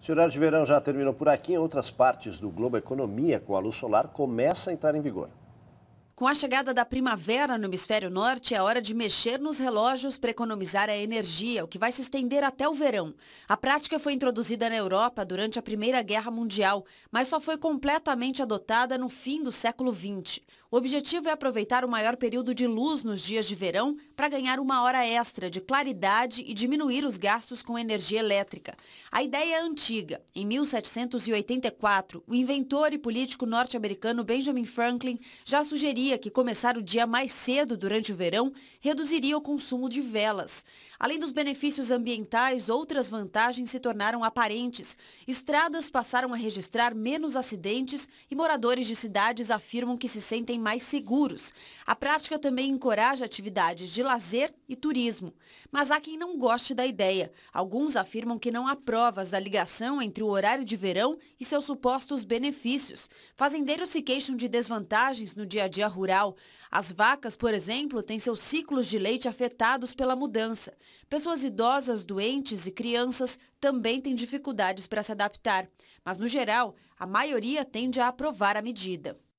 Se o horário de verão já terminou por aqui, em outras partes do globo, a economia com a luz solar começa a entrar em vigor. Com a chegada da primavera no hemisfério norte, é hora de mexer nos relógios para economizar a energia, o que vai se estender até o verão. A prática foi introduzida na Europa durante a Primeira Guerra Mundial, mas só foi completamente adotada no fim do século XX. O objetivo é aproveitar o maior período de luz nos dias de verão para ganhar uma hora extra de claridade e diminuir os gastos com energia elétrica. A ideia é antiga. Em 1784, o inventor e político norte-americano Benjamin Franklin já sugeria que começar o dia mais cedo durante o verão reduziria o consumo de velas. Além dos benefícios ambientais, outras vantagens se tornaram aparentes. Estradas passaram a registrar menos acidentes e moradores de cidades afirmam que se sentem mais seguros. A prática também encoraja atividades de lazer e turismo. Mas há quem não goste da ideia. Alguns afirmam que não há provas da ligação entre o horário de verão e seus supostos benefícios. Fazendeiros se queixam de desvantagens no dia a dia ruim rural. As vacas, por exemplo, têm seus ciclos de leite afetados pela mudança. Pessoas idosas, doentes e crianças também têm dificuldades para se adaptar. Mas, no geral, a maioria tende a aprovar a medida.